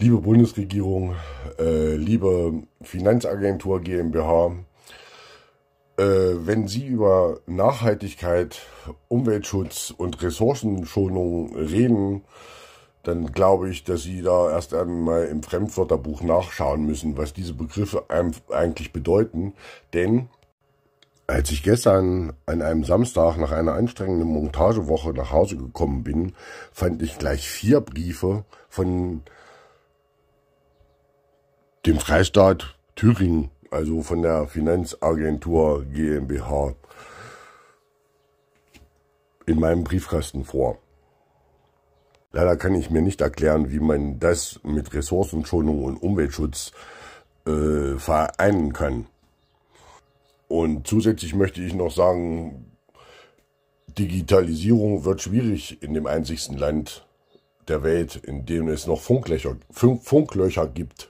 Liebe Bundesregierung, äh, liebe Finanzagentur GmbH, äh, wenn Sie über Nachhaltigkeit, Umweltschutz und Ressourcenschonung reden, dann glaube ich, dass Sie da erst einmal im Fremdwörterbuch nachschauen müssen, was diese Begriffe eigentlich bedeuten. Denn als ich gestern an einem Samstag nach einer anstrengenden Montagewoche nach Hause gekommen bin, fand ich gleich vier Briefe von dem Freistaat Thüringen, also von der Finanzagentur GmbH, in meinem Briefkasten vor. Leider kann ich mir nicht erklären, wie man das mit Ressourcenschonung und Umweltschutz äh, vereinen kann. Und zusätzlich möchte ich noch sagen, Digitalisierung wird schwierig in dem einzigsten Land der Welt, in dem es noch Funklöcher, Funklöcher gibt.